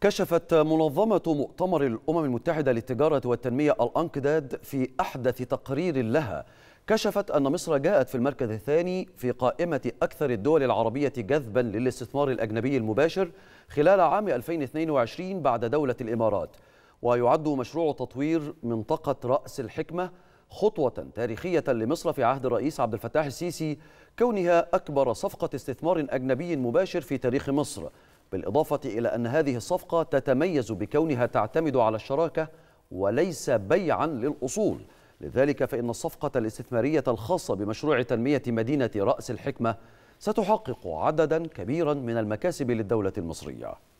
كشفت منظمة مؤتمر الأمم المتحدة للتجارة والتنمية الأنكداد في أحدث تقرير لها كشفت أن مصر جاءت في المركز الثاني في قائمة أكثر الدول العربية جذبا للاستثمار الأجنبي المباشر خلال عام 2022 بعد دولة الإمارات ويعد مشروع تطوير منطقة رأس الحكمة خطوة تاريخية لمصر في عهد الرئيس عبد الفتاح السيسي كونها أكبر صفقة استثمار أجنبي مباشر في تاريخ مصر بالإضافة إلى أن هذه الصفقة تتميز بكونها تعتمد على الشراكة وليس بيعا للأصول لذلك فإن الصفقة الاستثمارية الخاصة بمشروع تنمية مدينة رأس الحكمة ستحقق عددا كبيرا من المكاسب للدولة المصرية